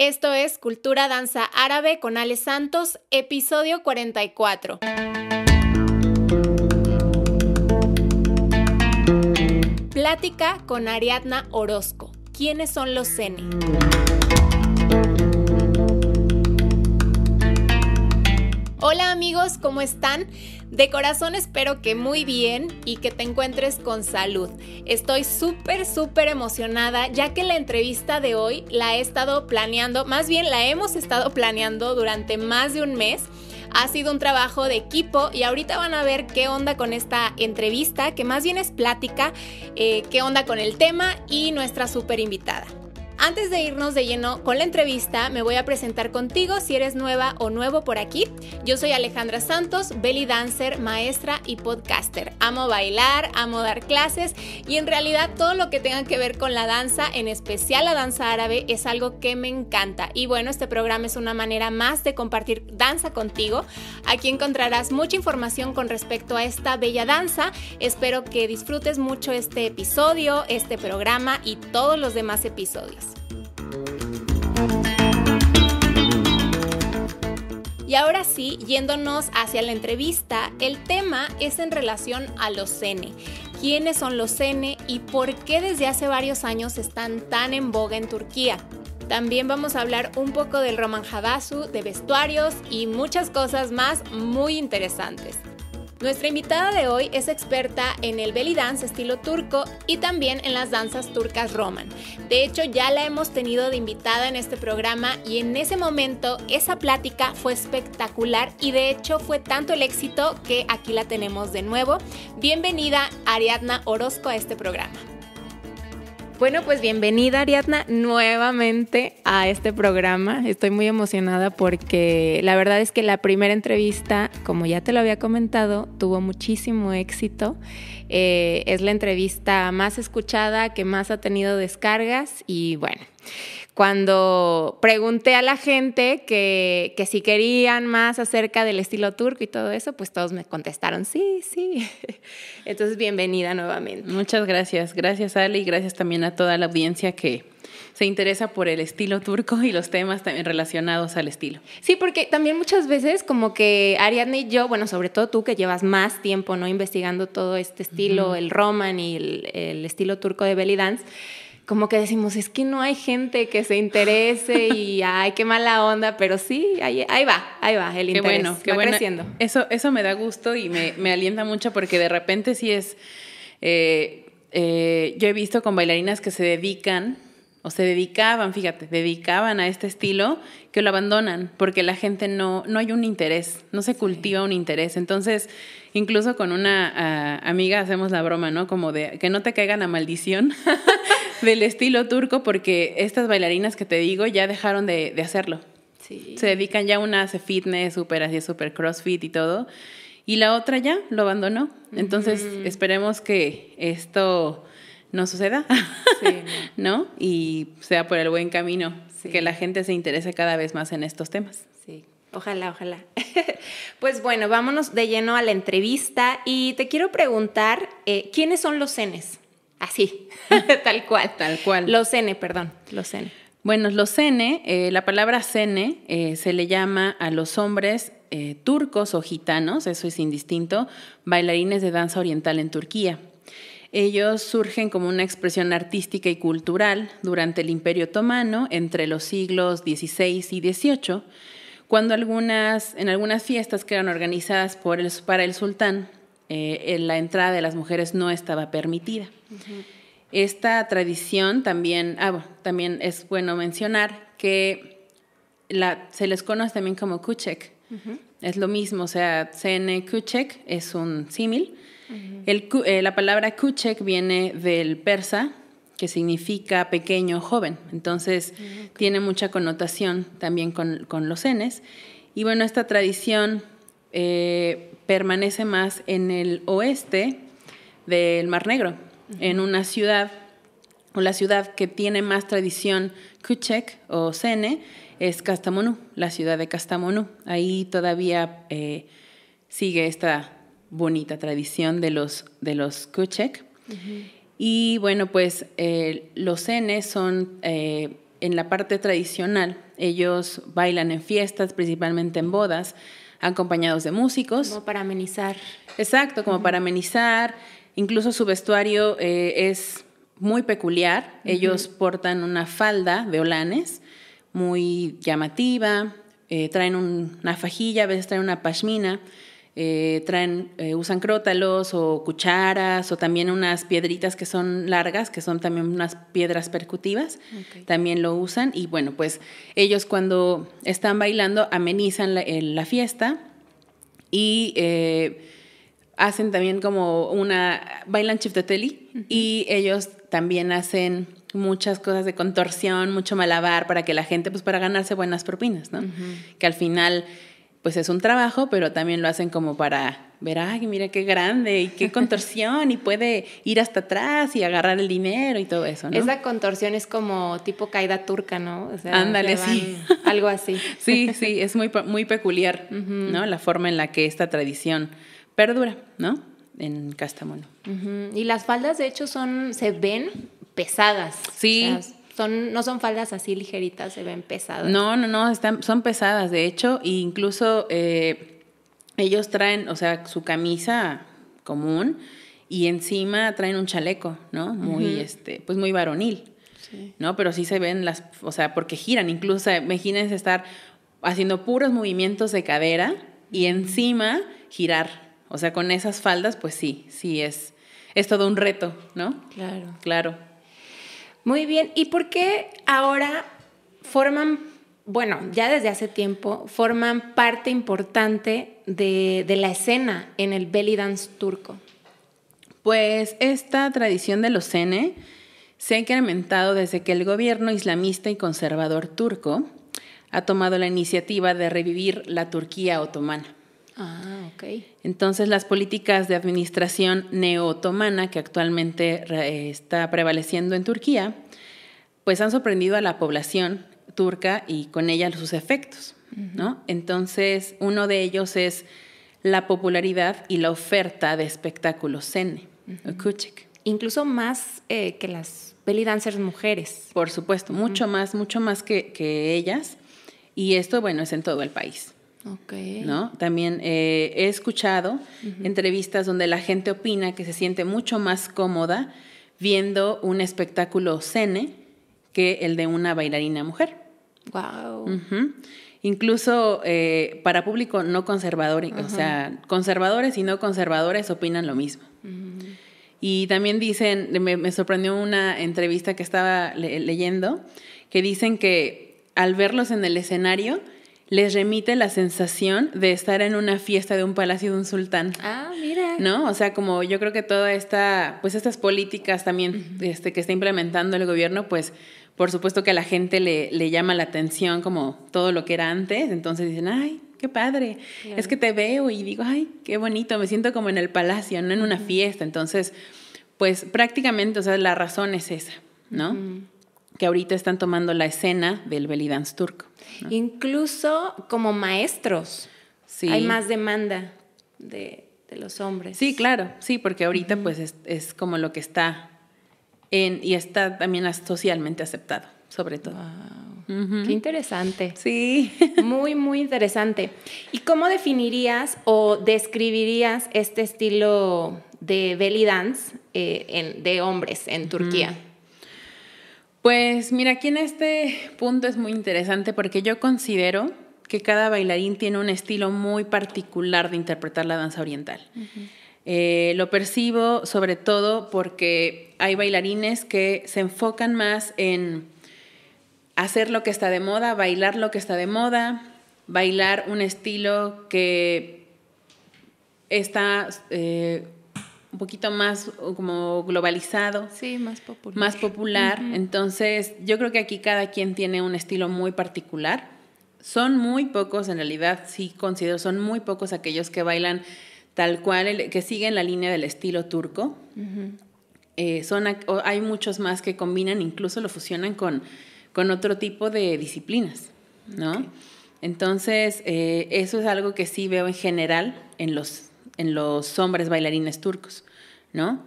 Esto es Cultura Danza Árabe con Ale Santos, episodio 44. Plática con Ariadna Orozco. ¿Quiénes son los CENE? Hola amigos, ¿cómo están? De corazón espero que muy bien y que te encuentres con salud. Estoy súper, súper emocionada ya que la entrevista de hoy la he estado planeando, más bien la hemos estado planeando durante más de un mes. Ha sido un trabajo de equipo y ahorita van a ver qué onda con esta entrevista, que más bien es plática, eh, qué onda con el tema y nuestra súper invitada. Antes de irnos de lleno con la entrevista, me voy a presentar contigo si eres nueva o nuevo por aquí. Yo soy Alejandra Santos, belly dancer, maestra y podcaster. Amo bailar, amo dar clases y en realidad todo lo que tenga que ver con la danza, en especial la danza árabe, es algo que me encanta. Y bueno, este programa es una manera más de compartir danza contigo. Aquí encontrarás mucha información con respecto a esta bella danza. Espero que disfrutes mucho este episodio, este programa y todos los demás episodios. Y ahora sí, yéndonos hacia la entrevista, el tema es en relación a los CENE. ¿Quiénes son los CENE y por qué desde hace varios años están tan en boga en Turquía? También vamos a hablar un poco del Roman Hadasu, de vestuarios y muchas cosas más muy interesantes. Nuestra invitada de hoy es experta en el belly dance estilo turco y también en las danzas turcas roman. De hecho, ya la hemos tenido de invitada en este programa y en ese momento esa plática fue espectacular y de hecho fue tanto el éxito que aquí la tenemos de nuevo. Bienvenida Ariadna Orozco a este programa. Bueno, pues bienvenida Ariadna nuevamente a este programa. Estoy muy emocionada porque la verdad es que la primera entrevista, como ya te lo había comentado, tuvo muchísimo éxito eh, es la entrevista más escuchada, que más ha tenido descargas y bueno. Cuando pregunté a la gente que, si querían más acerca del estilo turco y todo eso, pues todos me contestaron, sí, sí. Entonces, bienvenida nuevamente. Muchas gracias. Gracias, Ali. y gracias también a toda la audiencia que, se interesa por el estilo turco y los temas también relacionados al estilo. Sí, porque también muchas veces como que Ariadne y yo, bueno, sobre todo tú que llevas más tiempo, ¿no? Investigando todo este estilo, el Roman y el, estilo turco de belly dance como que decimos, es que no hay gente que se interese y ay, qué mala onda, pero sí, ahí, va, ahí va, el interés bueno, va creciendo. Eso, eso me da gusto y me, alienta mucho porque de repente sí es, eh, eh, yo he visto con bailarinas que se dedican se dedicaban, fíjate, dedicaban a este estilo que lo abandonan porque la gente no, no hay un interés, no se cultiva un interés. Entonces, incluso con una ah, amiga hacemos la broma, ¿no? Como de que no te caigan la maldición del estilo turco porque estas bailarinas que te digo ya dejaron de, hacerlo. Sí. Se dedican ya una hace fitness, super así, súper crossfit y todo. Y la otra ya lo abandonó. Entonces, esperemos que esto no suceda, no. Y sea por el buen camino, que la gente se interese cada vez más en estos temas. Sí, ojalá, ojalá. pues bueno, vámonos de lleno a la entrevista y te quiero preguntar, eh, ¿quiénes son los Cenes? Así, tal cual. Tal cual. Los CENE, perdón, los CENE. Bueno, los CENE, eh, la palabra Cene eh, se le llama a los hombres turcos o gitanos, eso es indistinto, bailarines de danza oriental en Turquía. Ellos surgen como una expresión artística y cultural durante el Imperio Otomano entre los siglos XVI y XVIII, cuando en algunas fiestas que eran organizadas para el sultán, eh, la entrada de las mujeres no estaba permitida. Esta tradición también, ah, también es bueno mencionar que se les conoce también como kuchek. Es lo mismo, o sea, CN Kuchek es un símil eh, la palabra kuchek viene del persa, que significa pequeño joven. Entonces, mm, tiene mucha connotación también con, los senes. Y bueno, esta tradición eh, permanece más en el oeste del Mar Negro, en una ciudad o la ciudad que tiene más tradición kuchek o sene es Kastamonu, la ciudad de Kastamonu. Ahí todavía eh, sigue esta bonita tradición de los, de los Kuchek. Y bueno, pues eh, los enes son, eh, en la parte tradicional, ellos bailan en fiestas, principalmente en bodas, acompañados de músicos. Como para amenizar. Exacto, como para amenizar. Incluso su vestuario eh, es muy peculiar. Ellos portan una falda de olanes muy llamativa, traen una fajilla, a veces traen una pashmina. Eh, traen, eh, usan crótalos o cucharas o también unas piedritas que son largas, que son también unas piedras percutivas, también lo usan y bueno, pues ellos cuando están bailando amenizan la, fiesta y eh, hacen también como una, bailan chif y ellos también hacen muchas cosas de contorsión, mucho malabar para que la gente, pues para ganarse buenas propinas, ¿no? Que al final pues es un trabajo, pero también lo hacen como para ver, ay, mira qué grande y qué contorsión y puede ir hasta atrás y agarrar el dinero y todo eso, ¿no? Esa contorsión es como tipo caída turca, ¿no? O sea, Ándale, sí. Algo así. Sí, sí, es muy, muy peculiar, ¿no? La forma en la que esta tradición perdura, ¿no? En Castamono. Y las faldas, de hecho, son, se ven pesadas. Sí son, no son faldas así ligeritas, se ven pesadas. No, no, no, están, son pesadas, de hecho, e incluso eh, ellos traen, o sea, su camisa común y encima traen un chaleco, ¿no? Muy, este, pues muy varonil, ¿no? Pero sí se ven las, o sea, porque giran, incluso, imagínense estar haciendo puros movimientos de cadera y encima girar. O sea, con esas faldas, pues sí, sí es, es todo un reto, ¿no? Claro. Claro. Muy bien, ¿y por qué ahora forman, bueno, ya desde hace tiempo, forman parte importante de, la escena en el belly dance turco? Pues esta tradición de los cene se ha incrementado desde que el gobierno islamista y conservador turco ha tomado la iniciativa de revivir la Turquía otomana. Ah, ok. Entonces, las políticas de administración neo-otomana que actualmente eh, está prevaleciendo en Turquía, pues han sorprendido a la población turca y con ella sus efectos, ¿no? Entonces, uno de ellos es la popularidad y la oferta de espectáculos cene, Incluso más eh, que las belly dancers mujeres. Por supuesto, mucho más, mucho más que ellas. Y esto, bueno, es en todo el país. ¿No? También eh, he escuchado entrevistas donde la gente opina que se siente mucho más cómoda viendo un espectáculo cene que el de una bailarina mujer. Wow. Incluso eh, para público no conservador, o sea, conservadores y no conservadores opinan lo mismo. Y también dicen, me, sorprendió una entrevista que estaba leyendo, que dicen que al verlos en el escenario, les remite la sensación de estar en una fiesta de un palacio de un sultán. Ah, mira. ¿No? O sea, como yo creo que toda esta, pues estas políticas también este, que está implementando el gobierno, pues por supuesto que a la gente le, llama la atención como todo lo que era antes, entonces dicen, ay, qué padre, es que te veo y digo, ay, qué bonito, me siento como en el palacio, no en una fiesta. Entonces, pues prácticamente, o sea, la razón es esa, ¿no? que ahorita están tomando la escena del belly dance turco. Incluso como maestros. Sí. Hay más demanda de, los hombres. Sí, claro, sí, porque ahorita pues es, como lo que está en, y está también socialmente aceptado, sobre todo. Qué interesante. Sí. muy, muy interesante. ¿Y cómo definirías o describirías este estilo de belly dance eh, de hombres en Turquía? Pues mira, aquí en este punto es muy interesante porque yo considero que cada bailarín tiene un estilo muy particular de interpretar la danza oriental. Eh, lo percibo sobre todo porque hay bailarines que se enfocan más en hacer lo que está de moda, bailar lo que está de moda, bailar un estilo que está eh, un poquito más como globalizado. Sí, más popular. Más popular. Entonces, yo creo que aquí cada quien tiene un estilo muy particular. Son muy pocos, en realidad, sí considero, son muy pocos aquellos que bailan tal cual, que siguen la línea del estilo turco. Eh, son, hay muchos más que combinan, incluso lo fusionan con, con otro tipo de disciplinas, ¿no? Entonces, eh, eso es algo que sí veo en general en los en los hombres bailarines turcos, ¿no?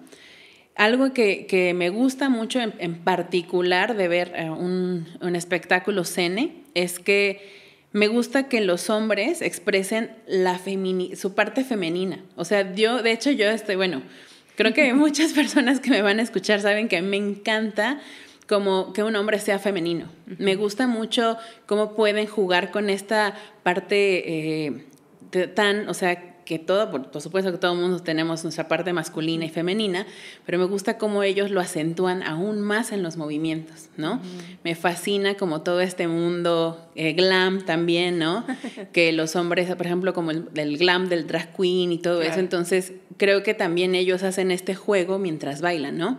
Algo que, me gusta mucho en, particular de ver eh, un, un, espectáculo cene es que me gusta que los hombres expresen la su parte femenina. O sea, yo, de hecho, yo estoy, bueno, creo que muchas personas que me van a escuchar saben que me encanta como que un hombre sea femenino. Me gusta mucho cómo pueden jugar con esta parte eh, tan, o sea, que todo, por, supuesto que todo el mundo tenemos nuestra parte masculina y femenina, pero me gusta cómo ellos lo acentúan aún más en los movimientos, ¿no? Me fascina como todo este mundo eh, glam también, ¿no? que los hombres, por ejemplo, como el, glam del drag queen y todo eso, entonces creo que también ellos hacen este juego mientras bailan, ¿no?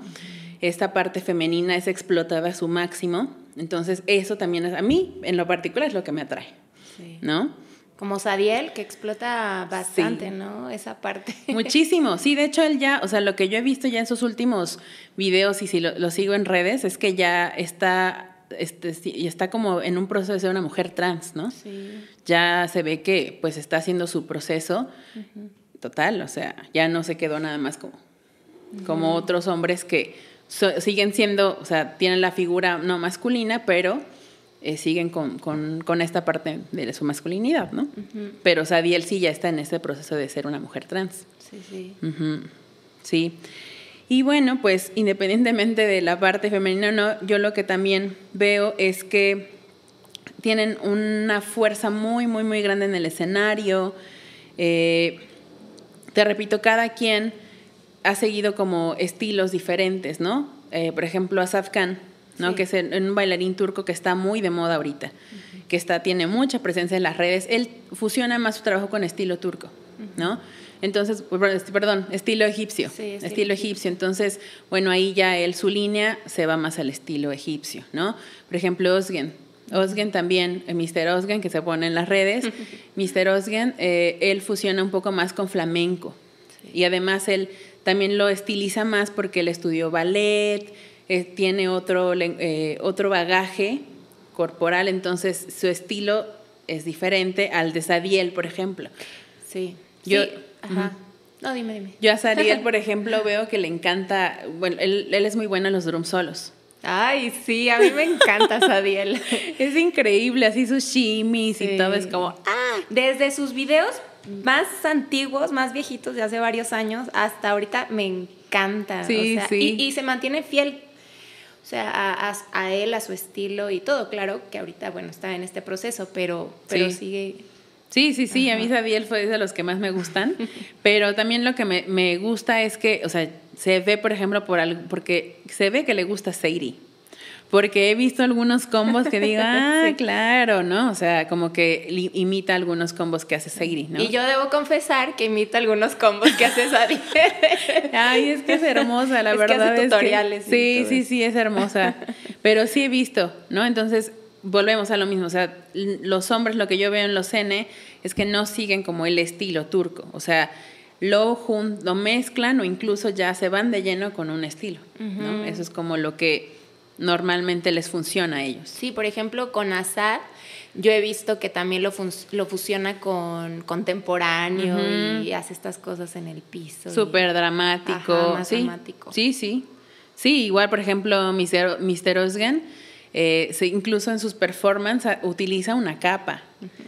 esta parte femenina es explotada a su máximo. Entonces, eso también es, a mí, en lo particular, es lo que me atrae, sí. ¿no? como Sadiel, que explota bastante, ¿no? Esa parte. Muchísimo, sí, de hecho él ya, o sea, lo que yo he visto ya en sus últimos videos y si lo, sigo en redes, es que ya está, este, y está como en un proceso de ser una mujer trans, ¿no? Sí. Ya se ve que pues está haciendo su proceso total, o sea, ya no se quedó nada más como, como otros hombres que siguen siendo, o sea, tienen la figura no masculina, pero eh, siguen con, esta parte de su masculinidad, ¿no? Pero, Sadiel sí ya está en este proceso de ser una mujer trans. Sí, sí. Sí. Y bueno, pues independientemente de la parte femenina no, yo lo que también veo es que tienen una fuerza muy, muy, muy grande en el escenario. Eh, te repito, cada quien ha seguido como estilos diferentes, ¿no? Eh, por ejemplo, Asaf Khan ¿no? Que es un bailarín turco que está muy de moda ahorita, que está, tiene mucha presencia en las redes. Él fusiona más su trabajo con estilo turco, ¿no? Entonces, pues, perdón, estilo egipcio. estilo, egipcio. Entonces, bueno, ahí ya él, su línea se va más al estilo egipcio, ¿no? Por ejemplo, Osgen. Osgen también, eh, Mr. Osgen, que se pone en las redes. Mr. Osgen, eh, él fusiona un poco más con flamenco. Y además él también lo estiliza más porque él estudió ballet, eh, tiene otro, eh, otro bagaje corporal, entonces su estilo es diferente al de Sadiel, por ejemplo. Sí. Yo, ajá. No, dime, dime. Yo a Sadiel, por ejemplo, veo que le encanta, bueno, él, es muy bueno en los drum solos. Ay, sí, a mí me encanta Sadiel. es increíble, así sus shimmies y todo es como, ah". desde sus videos más antiguos, más viejitos de hace varios años, hasta ahorita me encanta. Sí, sí. y se mantiene fiel o sea, a, a, él, a su estilo y todo, claro, que ahorita, bueno, está en este proceso, pero, pero sigue... Sí, sí, sí, a mí Sabiel fue de los que más me gustan, pero también lo que me, me, gusta es que, o sea, se ve, por ejemplo, por algo, porque se ve que le gusta Sadie porque he visto algunos combos que digan, ah, claro, ¿no? O sea, como que imita algunos combos que hace Seiri, ¿no? Y yo debo confesar que imita algunos combos que hace Sadie. Ay, es que es hermosa, la es verdad. Que tutoriales. sí, sí, sí, es hermosa. Pero sí he visto, ¿no? Entonces, volvemos a lo mismo. O sea, los hombres, lo que yo veo en los N es que no siguen como el estilo turco. O sea, lo, mezclan o incluso ya se van de lleno con un estilo, ¿no? Eso es como lo que normalmente les funciona a ellos. Sí, por ejemplo, con Azad, yo he visto que también lo, lo fusiona con contemporáneo y hace estas cosas en el piso. Súper dramático. sí. Sí, sí. igual, por ejemplo, Mr. Mr. Eh, incluso en sus performances ah, utiliza una capa.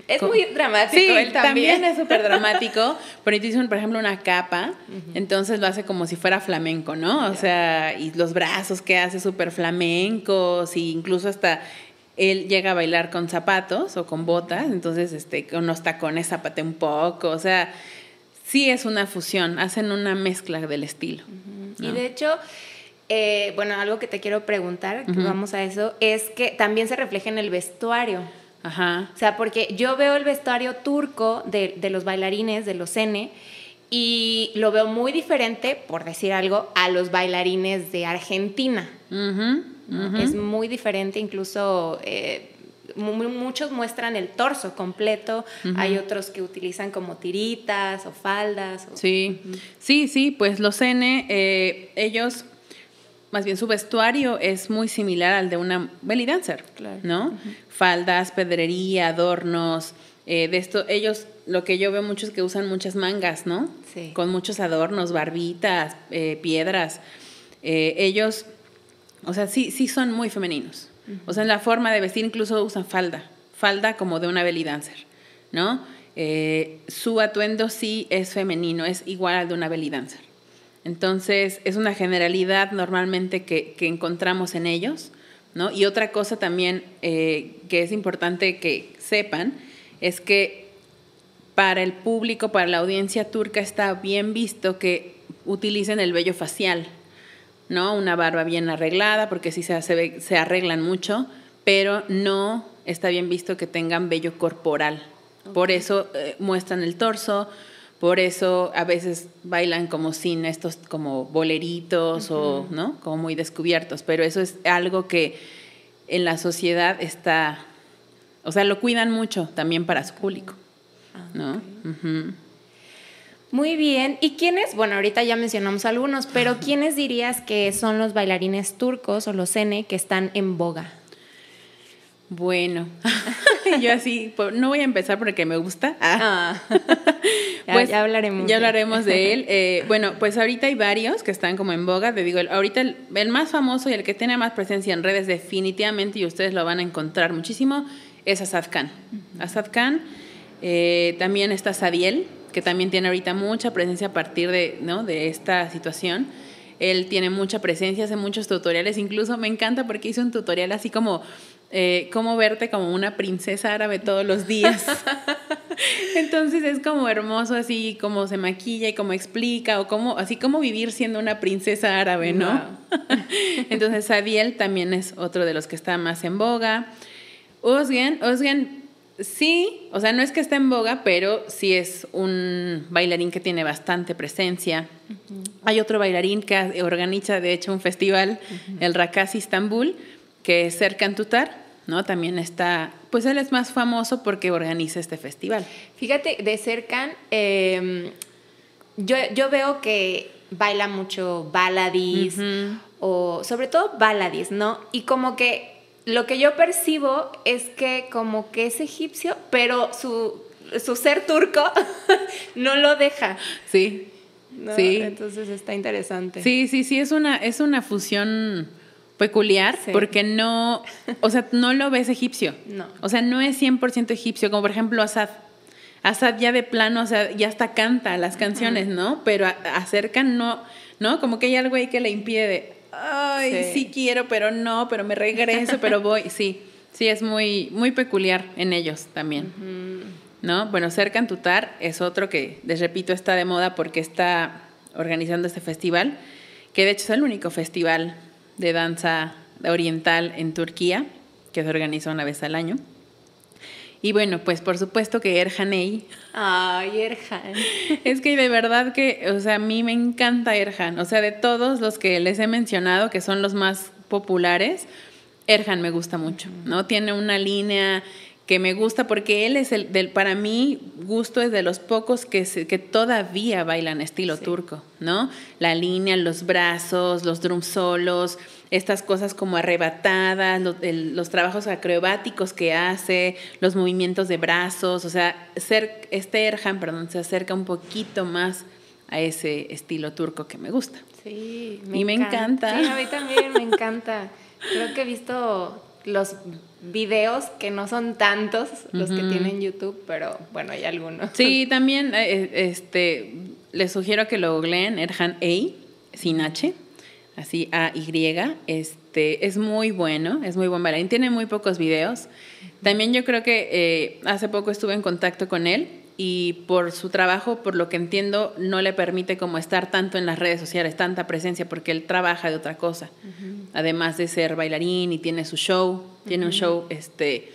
Es muy dramático él también. es súper dramático, pero por ejemplo, una capa, entonces lo hace como si fuera flamenco, ¿no? O sea, y los brazos que hace súper flamencos, e incluso hasta él llega a bailar con zapatos o con botas, entonces este, con los tacones zapate un poco, o sea, sí es una fusión, hacen una mezcla del estilo. Y de hecho, eh, bueno, algo que te quiero preguntar, que vamos a eso, es que también se refleja en el vestuario. Ajá. O sea, porque yo veo el vestuario turco de, los bailarines, de los N, y lo veo muy diferente, por decir algo, a los bailarines de Argentina. Es muy diferente, incluso... Eh, muchos muestran el torso completo, hay otros que utilizan como tiritas o faldas. sí, sí, sí, pues los N, eh, ellos más bien su vestuario es muy similar al de una belly dancer, ¿no? Faldas, pedrería, adornos, eh, de esto, ellos, lo que yo veo mucho es que usan muchas mangas, ¿no? Con muchos adornos, barbitas, eh, piedras. Eh, ellos, o sea, sí, sí son muy femeninos. O sea, en la forma de vestir incluso usan falda, falda como de una belly dancer, ¿no? su atuendo sí es femenino, es igual al de una belly dancer. Entonces, es una generalidad normalmente que, encontramos en ellos, ¿no? Y otra cosa también eh, que es importante que sepan es que para el público, para la audiencia turca, está bien visto que utilicen el vello facial, ¿no? Una barba bien arreglada, porque sí se, se arreglan mucho, pero no está bien visto que tengan vello corporal. Por eso eh, muestran el torso, por eso a veces bailan como sin estos como boleritos o, ¿no? Como muy descubiertos, pero eso es algo que en la sociedad está, o sea, lo cuidan mucho también para su público, ah, ¿no? Muy bien. ¿Y quiénes? Bueno, ahorita ya mencionamos algunos, pero ¿quiénes dirías que son los bailarines turcos o los N que están en boga? Bueno, yo así, pues, no voy a empezar porque me gusta. Ah. Ah. pues, ya, hablaremos. Ya hablaremos de él. Eh, bueno, pues ahorita hay varios que están como en boga. Te digo, ahorita el, más famoso y el que tiene más presencia en redes definitivamente, y ustedes lo van a encontrar muchísimo, es Asad Khan. Asad Khan, eh, también está Sadiel, que también tiene ahorita mucha presencia a partir de, ¿no? de esta situación. Él tiene mucha presencia, hace muchos tutoriales, incluso me encanta porque hizo un tutorial así como eh, cómo verte como una princesa árabe todos los días. Entonces es como hermoso así como se maquilla y como explica o como así como vivir siendo una princesa árabe, ¿no? Entonces Adiel también es otro de los que está más en boga. Osgen, Osgen sí, o sea, no es que esté en boga, pero sí es un bailarín que tiene bastante presencia. Hay otro bailarín que organiza de hecho un festival, el Rakasi Istanbul, que es en Tutar ¿no? También está, pues él es más famoso porque organiza este festival. Fíjate, de cerca, em, yo, yo, veo que baila mucho baladís, o sobre todo baladís, ¿no? Y como que lo que yo percibo es que como que es egipcio, pero su, ser turco no lo deja. Sí. Sí. Entonces está interesante. Sí, sí, sí, es una, es una fusión peculiar porque no, o sea, no lo ves egipcio. No. O sea, no es 100% egipcio, como por ejemplo Assad. Assad ya de plano, o sea, ya hasta canta las canciones, ¿no? Pero acerca no, ¿no? Como que hay algo ahí que le impide. Ay, sí. quiero, pero no, pero me regreso, pero voy. Sí, sí, es muy, muy peculiar en ellos también. ¿No? Bueno, Cercan Tutar es otro que, les repito, está de moda porque está organizando este festival, que de hecho es el único festival de danza oriental en Turquía, que se organiza una vez al año. Y bueno, pues por supuesto que Erhaney. Ay, Erhan. Es que de verdad que, o sea, a mí me encanta Erhan. O sea, de todos los que les he mencionado, que son los más populares, Erhan me gusta mucho, ¿no? Tiene una línea que me gusta porque él es el, del, para mí, gusto es de los pocos que, que todavía bailan estilo turco, ¿no? La línea, los brazos, los drum solos, estas cosas como arrebatadas, los, trabajos acrobáticos que hace, los movimientos de brazos, o sea, ser, este Erhan, perdón, se acerca un poquito más a ese estilo turco que me gusta. Sí, y me encanta. Sí, a mí también me encanta. Creo que he visto los videos que no son tantos los que tienen YouTube, pero bueno, hay algunos. Sí, también eh, eh, este, les sugiero que lo googleen, Erhan A. sin H, así A-Y, este, es muy bueno, es muy buen bailarín, tiene muy pocos videos. También yo creo que eh, hace poco estuve en contacto con él y por su trabajo, por lo que entiendo, no le permite como estar tanto en las redes sociales, tanta presencia, porque él trabaja de otra cosa. Además de ser bailarín y tiene su show, tiene un show, este,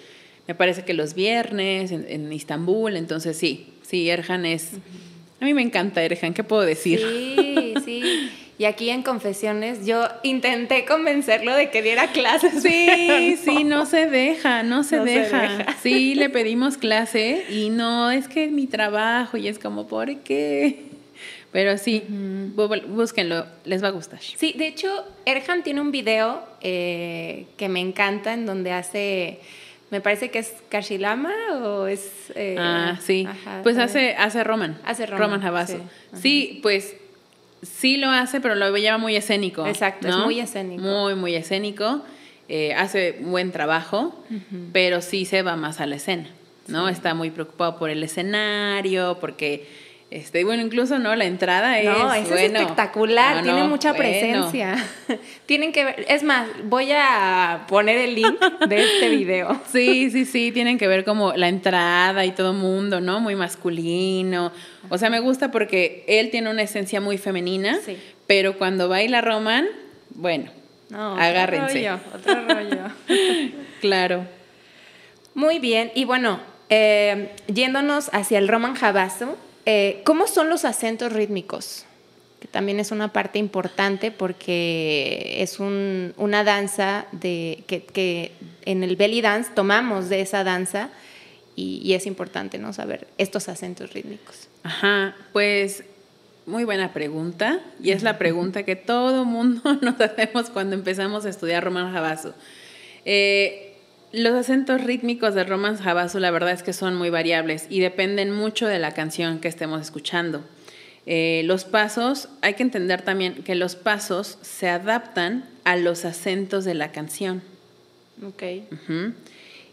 me parece que los viernes en, en Istambul, entonces sí, sí, Erhan es... A mí me encanta Erhan, ¿qué puedo decir? Sí, sí. Y aquí en Confesiones yo intenté convencerlo de que diera clases. Sí, sí, no se deja, no, se, deja. Sí, le pedimos clase y no, es que es mi trabajo y es como, ¿por qué? Pero sí, búsquenlo, les va a gustar. Sí, de hecho, Erhan tiene un video eh, que me encanta en donde hace me parece que es Kashilama o es... Eh, ah, sí. pues hace, hace Roman. Hace Roman. Roman sí pues sí lo hace, pero lo lleva muy escénico. Exacto, es muy escénico. Muy, muy escénico. Eh, hace buen trabajo, pero sí se va más a la escena, ¿no? Está muy preocupado por el escenario, porque este, bueno, incluso no, la entrada es, no, eso es espectacular, tiene mucha presencia. tienen que ver, es más, voy a poner el link de este video. sí, sí, sí, tienen que ver como la entrada y todo mundo, ¿no? Muy masculino. O sea, me gusta porque él tiene una esencia muy femenina, pero cuando baila Roman, bueno, agárrense. Otro rollo, otro rollo. claro. Muy bien, y bueno, eh, yéndonos hacia el Roman Jabazo eh, ¿Cómo son los acentos rítmicos? Que también es una parte importante porque es una danza de, que, en el belly dance tomamos de esa danza y, es importante ¿no? saber estos acentos rítmicos. Ajá, pues muy buena pregunta y es la pregunta que todo mundo nos hacemos cuando empezamos a estudiar Román Javaso. Los acentos rítmicos de Romance Javasu la verdad es que son muy variables y dependen mucho de la canción que estemos escuchando. Eh, los pasos, hay que entender también que los pasos se adaptan a los acentos de la canción. Ok.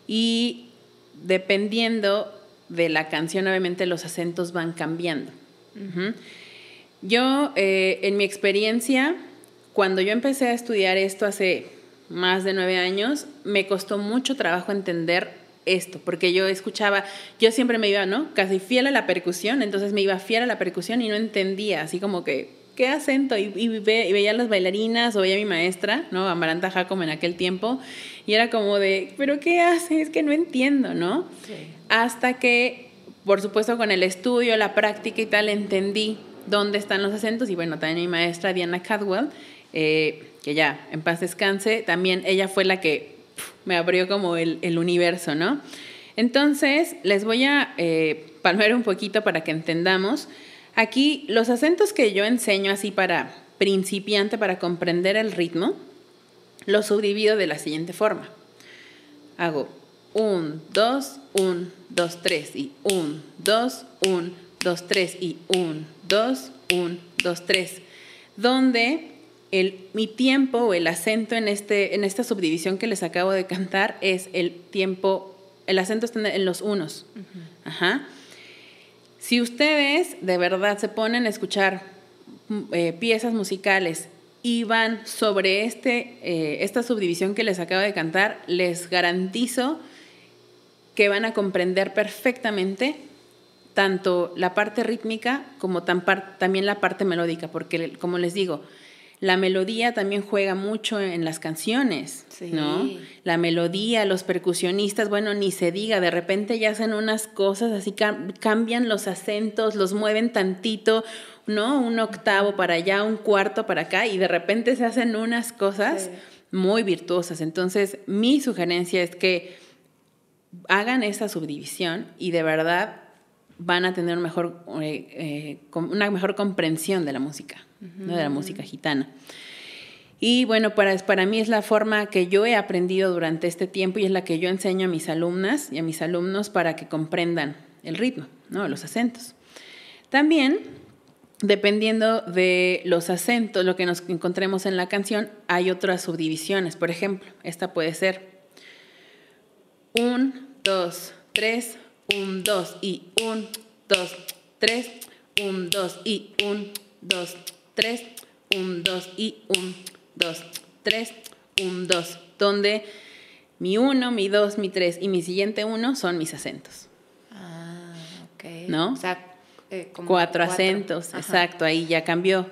Y dependiendo de la canción, obviamente los acentos van cambiando. Yo, eh, en mi experiencia, cuando yo empecé a estudiar esto hace más de nueve años, me costó mucho trabajo entender esto, porque yo escuchaba, yo siempre me iba, ¿no? Casi fiel a la percusión, entonces me iba fiel a la percusión y no entendía, así como que, ¿qué acento? Y, veía a las bailarinas o veía a mi maestra, ¿no? Amaranta Jacob en aquel tiempo, y era como de, ¿pero qué hace? Es que no entiendo, ¿no? Hasta que, por supuesto, con el estudio, la práctica y tal, entendí dónde están los acentos, y bueno, también mi maestra Diana Cadwell, eh, que ya en paz descanse, también ella fue la que me abrió como el, el, universo, ¿no? Entonces, les voy a eh, un poquito para que entendamos. Aquí los acentos que yo enseño así para principiante, para comprender el ritmo, los subdivido de la siguiente forma. Hago 1, 2, 1, 2, 3 y 1, 2, 1, 2, 3 y 1, 2, 1, 2, 3. Donde mi tiempo o el acento en, este, en esta subdivisión que les acabo de cantar es el tiempo, el acento está en los unos. Ajá. Si ustedes de verdad se ponen a escuchar eh, piezas musicales y van sobre este, eh, esta subdivisión que les acabo de cantar, les garantizo que van a comprender perfectamente tanto la parte rítmica como también la parte melódica, porque como les digo, la melodía también juega mucho en las canciones, ¿no? La melodía, los percusionistas, bueno, ni se diga, de repente ya hacen unas cosas así, cambian los acentos, los mueven tantito, ¿no? Un octavo para allá, un cuarto para acá, y de repente se hacen unas cosas muy virtuosas. Entonces, mi sugerencia es que hagan esa subdivisión y de verdad van a tener mejor, eh, eh, una mejor comprensión de la música de la música gitana. Y bueno, para, para mí es la forma que yo he aprendido durante este tiempo y es la que yo enseño a mis alumnas y a mis alumnos para que comprendan el ritmo, ¿no? los acentos. También, dependiendo de los acentos, lo que nos encontremos en la canción, hay otras subdivisiones. Por ejemplo, esta puede ser un, dos, tres, un, dos y un, dos, tres, un, dos y un, dos, 3, 1, 2 y 1, 2, 3, 1, 2, donde mi 1, mi 2, mi 3 y mi siguiente 1 son mis acentos. Ah, ok. ¿No? O sea, eh, como cuatro, acentos, exacto, ahí ya cambió.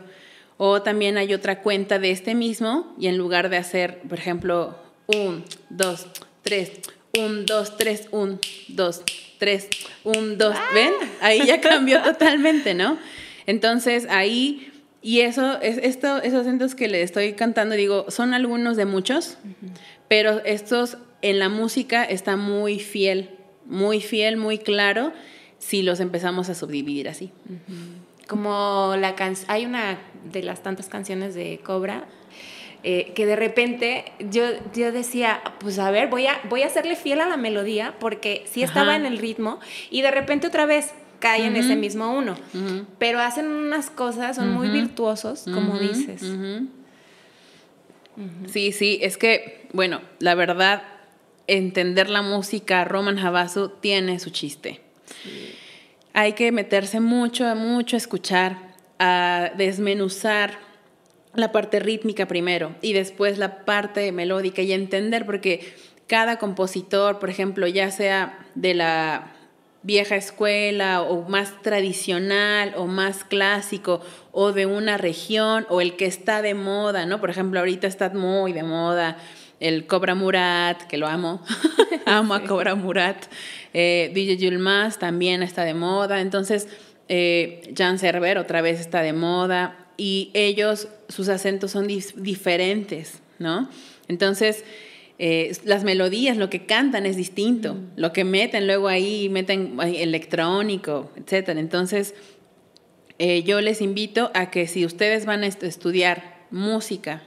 O también hay otra cuenta de este mismo y en lugar de hacer, por ejemplo, 1, 2, 3, 1, 2, 3, 1, 2, 3, 1, 2, ¿ven? Ah. Ahí ya cambió totalmente, ¿no? Entonces ahí y eso, es, esto, esos acentos que le estoy cantando, digo, son algunos de muchos, pero estos en la música están muy fiel, muy fiel, muy claro, si los empezamos a subdividir así. Como la hay una de las tantas canciones de Cobra, eh, que de repente yo, yo decía, pues a ver, voy a, voy a hacerle fiel a la melodía, porque sí estaba en el ritmo, y de repente otra vez, cae en ese mismo uno. Pero hacen unas cosas, son muy virtuosos, como dices. Sí, sí, es que, bueno, la verdad, entender la música Roman Javasu tiene su chiste. Hay que meterse mucho, mucho a escuchar, a desmenuzar la parte rítmica primero y después la parte melódica y entender porque cada compositor, por ejemplo, ya sea de la vieja escuela o más tradicional o más clásico o de una región o el que está de moda, ¿no? Por ejemplo, ahorita está muy de moda el Cobra Murat, que lo amo, amo a Cobra Murat, eh, DJ Yulmas también está de moda, entonces eh, Jan Server otra vez está de moda y ellos, sus acentos son diferentes, ¿no? Entonces, eh, las melodías, lo que cantan es distinto, lo que meten luego ahí, meten electrónico, etc. Entonces, eh, yo les invito a que si ustedes van a estudiar música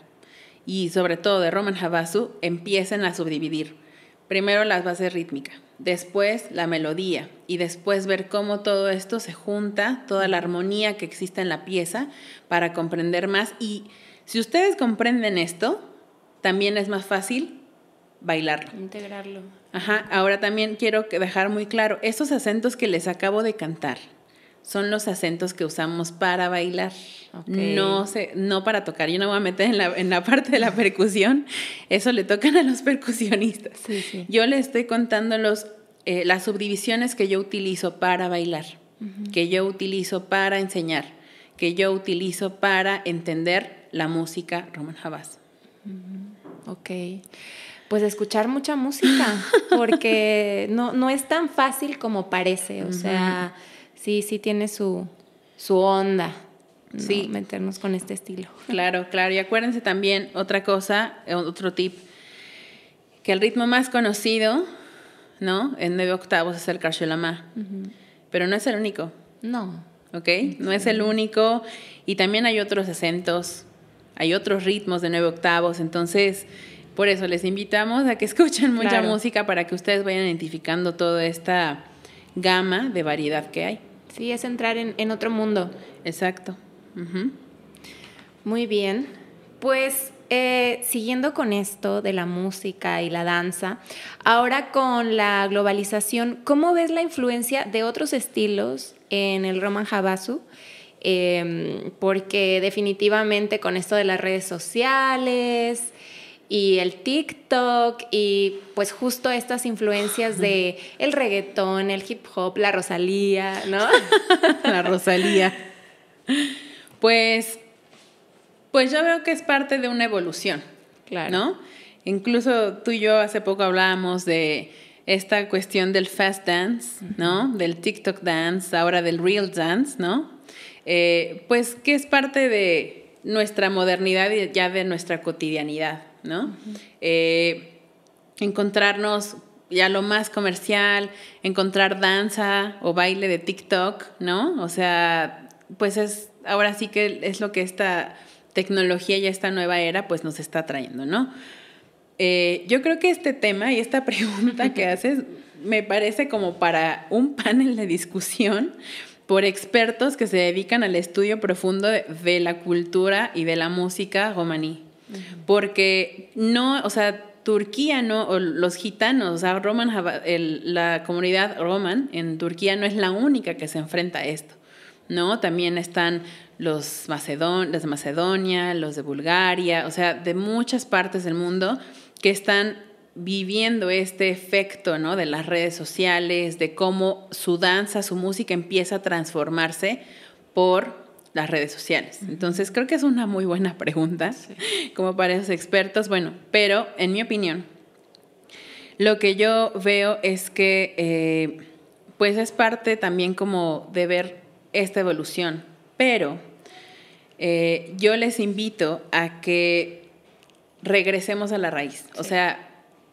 y sobre todo de Roman Havasu, empiecen a subdividir. Primero las bases rítmicas, después la melodía y después ver cómo todo esto se junta, toda la armonía que existe en la pieza para comprender más. Y si ustedes comprenden esto, también es más fácil bailarlo. Integrarlo. Ajá, ahora también quiero dejar muy claro, esos acentos que les acabo de cantar son los acentos que usamos para bailar, no, no para tocar. Yo no voy a meter en la, parte de la percusión, eso le tocan a los percusionistas. Yo les estoy contando los, eh, las subdivisiones que yo utilizo para bailar, que yo utilizo para enseñar, que yo utilizo para entender la música Roman Javas. Ok. Pues escuchar mucha música, porque no, no es tan fácil como parece, o sea, sí, sí tiene su, su onda. Sí. meternos con este estilo. Claro, claro. Y acuérdense también otra cosa, eh, otro tip, que el ritmo más conocido, ¿no? En nueve octavos es el Karchelamá, uh pero no es el único. No. ¿Ok? No es el único. Y también hay otros acentos, hay otros ritmos de nueve octavos. Entonces, por eso les invitamos a que escuchen mucha música para que ustedes vayan identificando toda esta gama de variedad que hay. Sí, es entrar en, otro mundo. Exacto. Muy bien. Pues eh, siguiendo con esto de la música y la danza, ahora con la globalización, ¿cómo ves la influencia de otros estilos en el Roman Habasu? Em, porque definitivamente con esto de las redes sociales, y el TikTok y pues justo estas influencias de el reggaetón, el hip hop, la Rosalía, ¿no? la Rosalía. Pues pues yo veo que es parte de una evolución, claro. ¿no? Incluso tú y yo hace poco hablábamos de esta cuestión del fast dance, ¿no? Del TikTok dance, ahora del real dance, ¿no? Eh, pues que es parte de nuestra modernidad y ya de nuestra cotidianidad, ¿no? Eh, encontrarnos ya lo más comercial, encontrar danza o baile de TikTok, ¿no? O sea, pues es, ahora sí que es lo que esta tecnología y esta nueva era pues nos está trayendo, ¿no? Eh, yo creo que este tema y esta pregunta que haces me parece como para un panel de discusión por expertos que se dedican al estudio profundo de, de la cultura y de la música romaní. Porque no, o sea, Turquía no, o los gitanos, o sea, Roman, la comunidad roman en Turquía no es la única que se enfrenta a esto, ¿no? También están los las de Macedonia, los de Bulgaria, o sea, de muchas partes del mundo que están viviendo este efecto ¿no? de las redes sociales, de cómo su danza, su música empieza a transformarse por las redes sociales? Entonces, creo que es una muy buena pregunta, como para esos expertos. Bueno, pero en mi opinión, lo que yo veo es que, eh, pues es parte también como de ver esta evolución, pero eh, yo les invito a que regresemos a la raíz. O sea,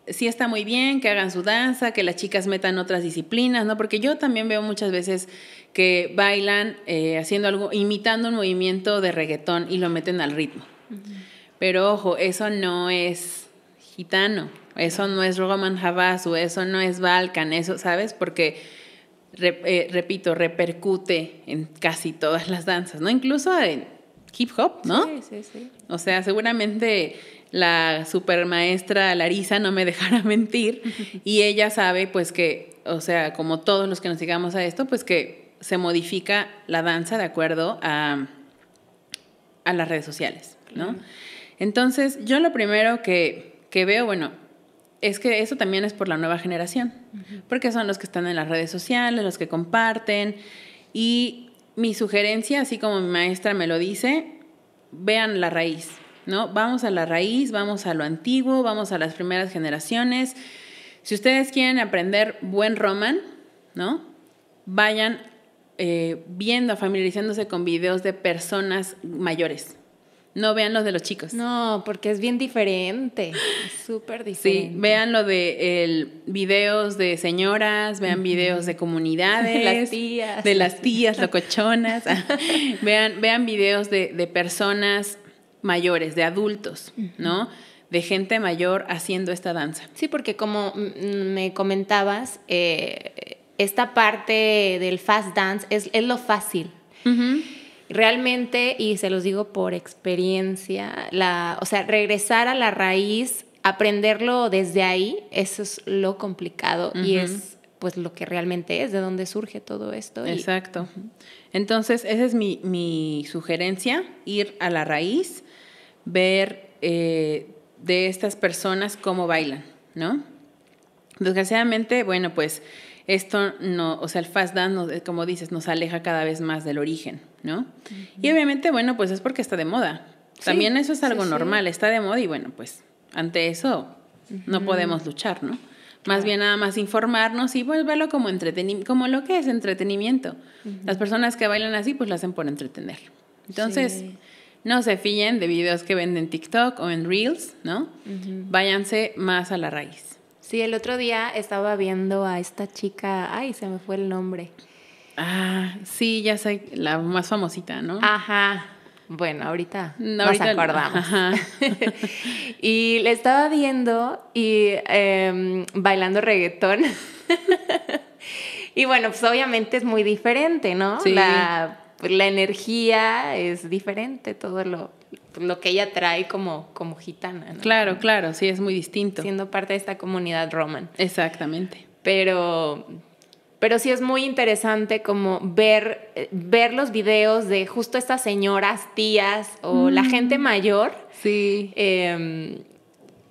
sí está muy bien que hagan su danza, que las chicas metan otras disciplinas, ¿no? Porque yo también veo muchas veces que bailan eh, haciendo algo, imitando un movimiento de reggaetón y lo meten al ritmo. Pero ojo, eso no es gitano, eso no es Roman Havasu, eso no es Balkan, eso, ¿sabes? Porque, eh, repito, repercute en casi todas las danzas, ¿no? Incluso en hip hop, ¿no? Sí, sí, sí. O sea, seguramente la supermaestra Larisa no me dejara mentir y ella sabe pues que, o sea, como todos los que nos sigamos a esto, pues que se modifica la danza de acuerdo a, a las redes sociales, ¿no? Entonces, yo lo primero que, que veo, bueno, es que eso también es por la nueva generación, porque son los que están en las redes sociales, los que comparten. Y mi sugerencia, así como mi maestra me lo dice, vean la raíz. ¿no? Vamos a la raíz, vamos a lo antiguo, vamos a las primeras generaciones. Si ustedes quieren aprender buen Roman, ¿no? Vayan eh, viendo, familiarizándose con videos de personas mayores. No vean los de los chicos. No, porque es bien diferente. Súper diferente. Sí, vean lo de videos de señoras, vean videos de comunidades. De las tías. De las tías locochonas. vean, vean videos de, de personas mayores, de adultos, ¿no? De gente mayor haciendo esta danza. Sí, porque como me comentabas, eh, esta parte del fast dance es, lo fácil. Realmente, y se los digo por experiencia, la, o sea, regresar a la raíz, aprenderlo desde ahí, eso es lo complicado y es pues lo que realmente es, de dónde surge todo esto. Exacto. Entonces, esa es mi, sugerencia, ir a la raíz, ver eh, de estas personas cómo bailan, ¿no? Desgraciadamente, bueno, pues esto no, o sea, el fast dance, como dices, nos aleja cada vez más del origen, ¿no? Y obviamente, bueno, pues es porque está de moda. También eso es algo normal, está de moda y bueno, pues ante eso no podemos luchar, ¿no? Más bien nada más informarnos y pues verlo como como lo que es entretenimiento. Las personas que bailan así, pues lo hacen por entretener. Entonces, no se fíen de videos que venden en TikTok o en Reels, ¿no? Váyanse más a la raíz. Sí, el otro día estaba viendo a esta chica, ay, se me fue el nombre. Ah, sí, ya sé, la más famosita, ¿no? Ajá. Bueno, ahorita no, mm, nos acordamos. y le estaba viendo y em, bailando reggaetón. y bueno, pues obviamente es muy diferente, ¿no? Sí. La pues, la energía es diferente, todo lo, lo que ella trae como, como gitana. ¿no? Claro, claro, sí, es muy distinto. Siendo parte de esta comunidad roman. Exactamente. Pero, pero sí es muy interesante como ver, ver los videos de justo estas señoras, tías o la mm. gente mayor. Sí. Em,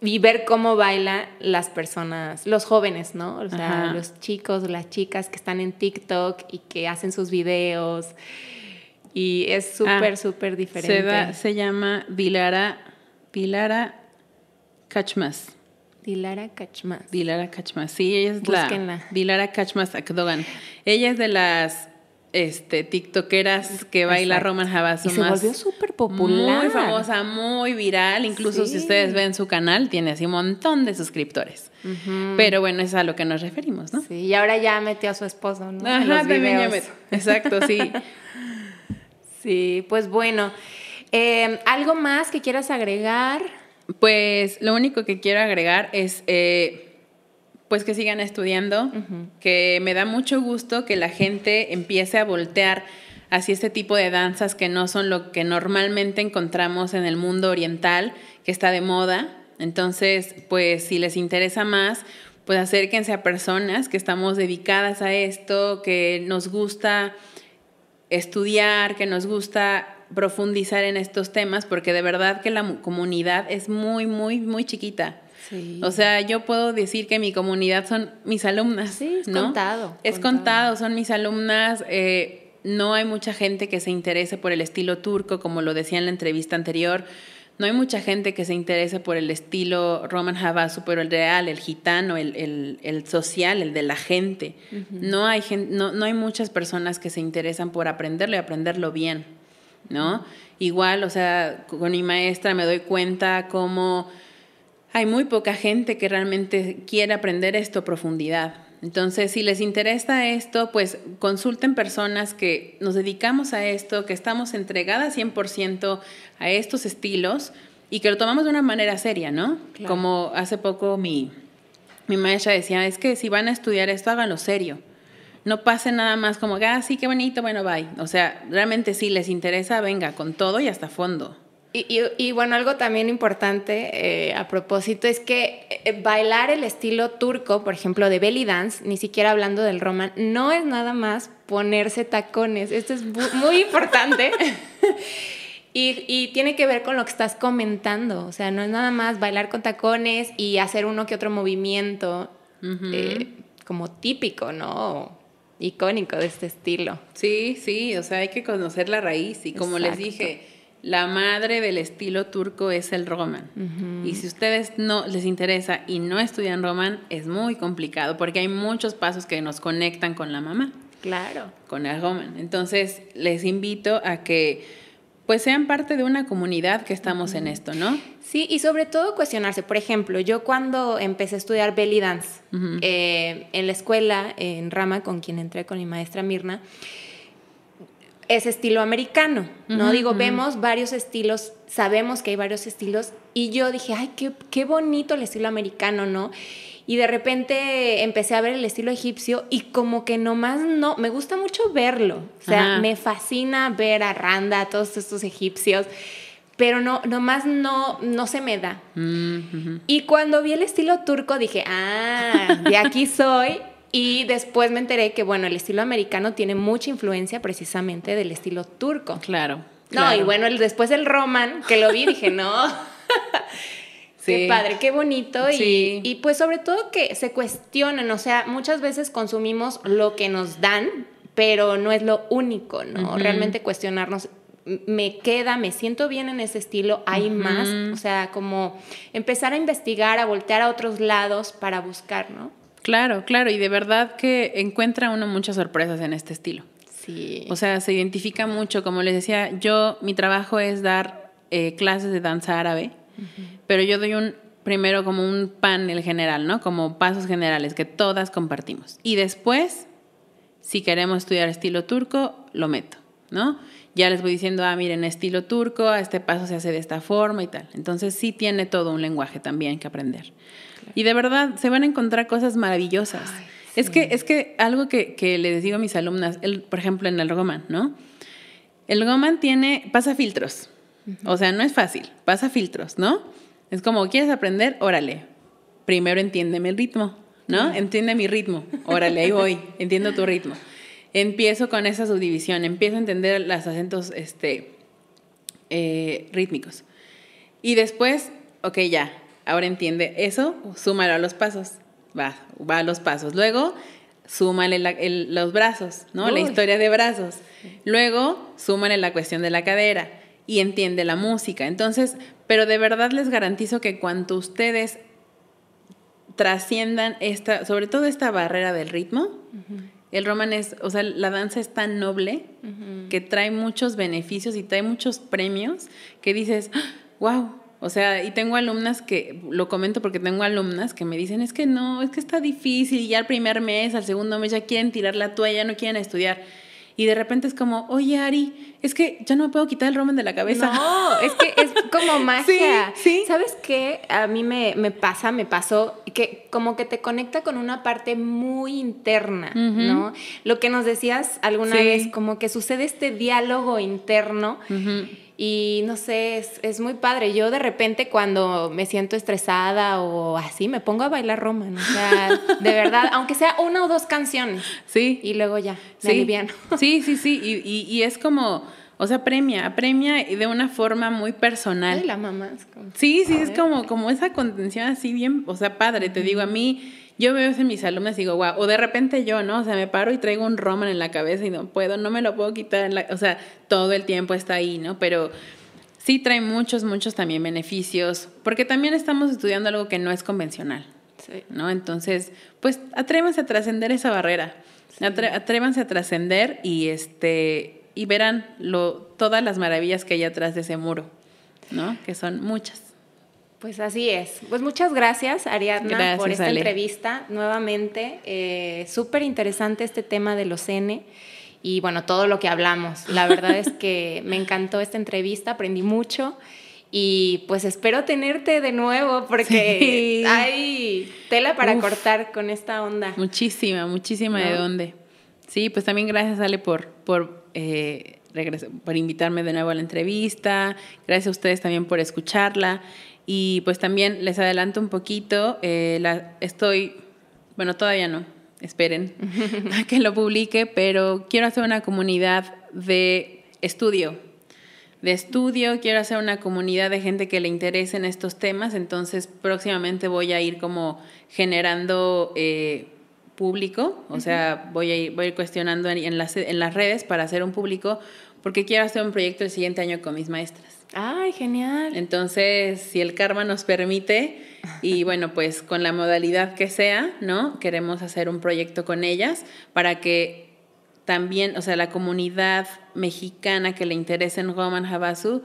y ver cómo bailan las personas, los jóvenes, ¿no? O sea, los chicos, las chicas que están en TikTok y que hacen sus videos. Y es ah, súper, súper diferente. Se, llama Vilara, Vilara Kachmas. Dilara Kachmas. Dilara Kachmas, sí, ella es la Dilara Kachmas Akdogan. Ella es de las este, tiktokeras que baila Roman Javazo. se volvió súper popular. Muy famosa, muy viral. Incluso si ustedes ven su canal, tiene así un montón de suscriptores. Pero bueno, es a lo que nos referimos, ¿no? Sí, y ahora ya metió a su esposo, ¿no? Ajá, los también metió. Exacto, sí. sí, pues bueno. Eh, ¿Algo más que quieras agregar? Pues lo único que quiero agregar es... Eh, pues que sigan estudiando, que me da mucho gusto que la gente empiece a voltear hacia este tipo de danzas que no son lo que normalmente encontramos en el mundo oriental, que está de moda. Entonces, pues si les interesa más, pues acérquense a personas que estamos dedicadas a esto, que nos gusta estudiar, que nos gusta profundizar en estos temas, porque de verdad que la comunidad es muy, muy, muy chiquita. O sea, yo puedo decir que mi comunidad son mis alumnas. Sí, es contado. Es contado. son mis alumnas. Eh, no hay mucha gente que se interese por el estilo turco, como lo decía en la entrevista anterior. No hay mucha gente que se interese por el estilo Roman Havasu, pero el real, el gitano, el, social, el de la gente. no, hay no, no, hay muchas personas que se interesan por aprenderlo y aprenderlo bien, ¿no? Igual, o sea, con mi maestra me doy cuenta cómo hay muy poca gente que realmente quiere aprender esto a profundidad. Entonces, si les interesa esto, pues consulten personas que nos dedicamos a esto, que estamos entregadas 100% a estos estilos y que lo tomamos de una manera seria, ¿no? Como hace poco mi, maestra decía, es que si van a estudiar esto, háganlo serio. No pase nada más como, ah, sí, qué bonito, bueno, bye. O sea, realmente si les interesa, venga, con todo y hasta fondo. Y, bueno, algo también importante eh, a propósito es que eh, bailar el estilo turco, por ejemplo, de belly dance, ni siquiera hablando del roman, no es nada más ponerse tacones. Esto es muy importante. y, tiene que ver con lo que estás comentando. O sea, no es nada más bailar con tacones y hacer uno que otro movimiento eh, como típico, ¿no? Icónico de este estilo. Sí, sí, o sea, hay que conocer la raíz. Y como les dije la madre del estilo turco es el Roman. Y si ustedes no les interesa y no estudian Roman, es muy complicado porque hay muchos pasos que nos conectan con la mamá. Claro. Con el Roman. Entonces, les invito a que pues sean parte de una comunidad que estamos en esto, ¿no? Sí, y sobre todo cuestionarse. Por ejemplo, yo cuando empecé a estudiar belly dance eh, en la escuela, en Rama, con quien entré con mi maestra Mirna, es estilo americano, ¿no? Digo, vemos varios estilos, sabemos que hay varios estilos, y yo dije, ay, qué, bonito el estilo americano, ¿no? Y de repente empecé a ver el estilo egipcio y como que nomás no, me gusta mucho verlo, o sea, me fascina ver a Randa, a todos estos egipcios, pero no, nomás no, no se me da. Mm, y cuando vi el estilo turco dije, ah, de aquí soy. Y después me enteré que, bueno, el estilo americano tiene mucha influencia precisamente del estilo turco. Claro. No, y bueno, el, después el Roman, que lo vi, dije, no. Sí. Qué padre, qué bonito. Y, y, pues sobre todo que se cuestionan, o sea, muchas veces consumimos lo que nos dan, pero no es lo único, ¿no? Realmente cuestionarnos, me queda, me siento bien en ese estilo, hay más, o sea, como empezar a investigar, a voltear a otros lados para buscar, ¿no? Claro, claro, y de verdad que encuentra uno muchas sorpresas en este estilo. Sí. O sea, se identifica mucho, como les decía, yo, mi trabajo es dar eh, clases de danza árabe, pero yo doy un, primero como un panel general, ¿no? Como pasos generales que todas compartimos. Y después, si queremos estudiar estilo turco, lo meto, ¿no? Ya les voy diciendo, ah, miren, estilo turco, a este paso se hace de esta forma y tal. Entonces sí tiene todo un lenguaje también que aprender. Y de verdad, se van a encontrar cosas maravillosas. es, que, es que algo que, que les digo a mis alumnas, el, por ejemplo, en el Roman, ¿no? El Roman tiene, pasa filtros. O sea, no es fácil, pasa filtros, ¿no? Es como, ¿quieres aprender? Órale. Primero entiéndeme el ritmo, ¿no? Entiende mi ritmo. Órale, ahí voy. Entiendo tu ritmo. Empiezo con esa subdivisión, empiezo a entender los acentos este, eh, rítmicos. Y después, ok, ya, Ahora entiende eso, súmalo a los pasos. Va, va a los pasos. Luego, súmale los brazos, ¿no? La historia de brazos. Luego, súmale la cuestión de la cadera y entiende la música. Entonces, pero de verdad les garantizo que cuando ustedes trasciendan esta, sobre todo esta barrera del ritmo, el roman es, o sea, la danza es tan noble que trae muchos beneficios y trae muchos premios que dices, wow, ¡Ah! O sea, y tengo alumnas que, lo comento porque tengo alumnas que me dicen, es que no, es que está difícil, y ya al primer mes, al segundo mes ya quieren tirar la toalla, no quieren estudiar. Y de repente es como, oye Ari, es que ya no me puedo quitar el roman de la cabeza. No, es que es como magia. ¿Sabes qué? A mí me, me, pasa, me pasó, que como que te conecta con una parte muy interna, ¿no? Lo que nos decías alguna vez, como que sucede este diálogo interno. Y no sé, es, muy padre. Yo de repente cuando me siento estresada o así, me pongo a bailar Roma, O sea, de verdad, aunque sea una o dos canciones. Sí. Y luego ya, me sí. Sí, sí, sí. y, y es como o sea, premia, apremia de una forma muy personal. Ay, la mamá. sí, sí, es como, como esa contención así bien, o sea, padre, te digo, a mí, yo veo en mis alumnos y digo, wow, o de repente yo, ¿no? O sea, me paro y traigo un Roman en la cabeza y no puedo, no me lo puedo quitar, o sea, todo el tiempo está ahí, ¿no? Pero sí trae muchos, muchos también beneficios, porque también estamos estudiando algo que no es convencional, ¿no? Entonces, pues atrévanse a trascender esa barrera, atrévanse a trascender y este y verán lo, todas las maravillas que hay atrás de ese muro, ¿no? Que son muchas. Pues así es. Pues muchas gracias, Ariadna, por esta entrevista. Nuevamente, eh, súper interesante este tema de los N y bueno, todo lo que hablamos. La verdad es que me encantó esta entrevista, aprendí mucho y pues espero tenerte de nuevo porque hay tela para cortar con esta onda. Muchísima, muchísima de dónde. Sí, pues también gracias Ale por, por eh, por invitarme de nuevo a la entrevista. Gracias a ustedes también por escucharla. Y pues también les adelanto un poquito, eh, la, estoy, bueno, todavía no, esperen a que lo publique, pero quiero hacer una comunidad de estudio. De estudio, quiero hacer una comunidad de gente que le interese en estos temas, entonces próximamente voy a ir como generando eh, público, o sea, voy a, ir, cuestionando en las, en las redes para hacer un público, porque quiero hacer un proyecto el siguiente año con mis maestras. ¡Ay, genial! Entonces, si el karma nos permite, y bueno, pues con la modalidad que sea, ¿no? Queremos hacer un proyecto con ellas para que también, o sea, la comunidad mexicana que le interese en Roman Havasu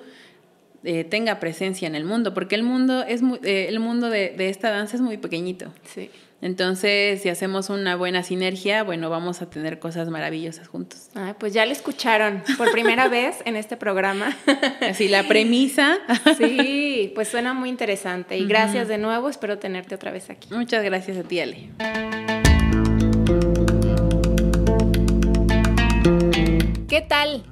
eh, tenga presencia en el mundo, porque el mundo, es muy, eh, el mundo de, de esta danza es muy pequeñito. Sí. Entonces, si hacemos una buena sinergia, bueno, vamos a tener cosas maravillosas juntos. Ah, pues ya le escucharon por primera vez en este programa. Así, la premisa. sí, pues suena muy interesante. Y gracias de nuevo, espero tenerte otra vez aquí. Muchas gracias a ti, Ale. ¿Qué tal?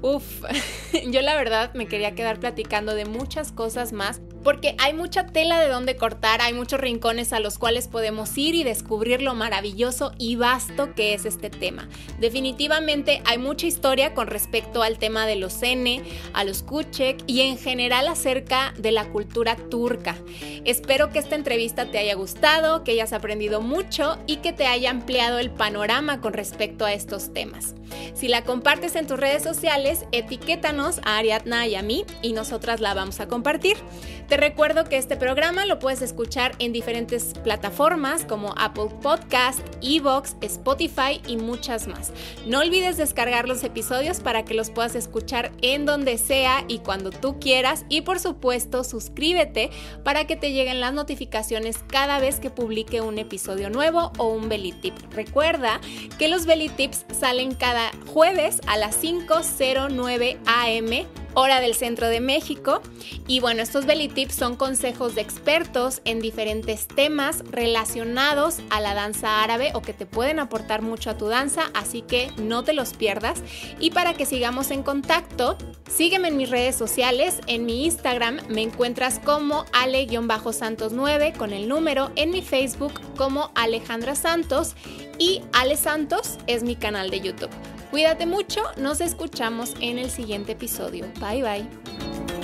Uf, yo la verdad me quería quedar platicando de muchas cosas más porque hay mucha tela de donde cortar, hay muchos rincones a los cuales podemos ir y descubrir lo maravilloso y vasto que es este tema. Definitivamente hay mucha historia con respecto al tema de los N, a los Kuchek y en general acerca de la cultura turca. Espero que esta entrevista te haya gustado, que hayas aprendido mucho y que te haya ampliado el panorama con respecto a estos temas. Si la compartes en tus redes sociales, etiquétanos a Ariadna y a mí y nosotras la vamos a compartir. Te recuerdo que este programa lo puedes escuchar en diferentes plataformas como Apple Podcast, Evox, Spotify y muchas más. No olvides descargar los episodios para que los puedas escuchar en donde sea y cuando tú quieras y por supuesto suscríbete para que te lleguen las notificaciones cada vez que publique un episodio nuevo o un Belly Tip. Recuerda que los Belly Tips salen cada jueves a las 5.09 am hora del centro de México. Y bueno, estos Belly Tips son consejos de expertos en diferentes temas relacionados a la danza árabe o que te pueden aportar mucho a tu danza, así que no te los pierdas. Y para que sigamos en contacto, sígueme en mis redes sociales. En mi Instagram me encuentras como ale-santos9 con el número, en mi Facebook como Alejandra Santos y Ale Santos es mi canal de YouTube. Cuídate mucho, nos escuchamos en el siguiente episodio. Bye bye.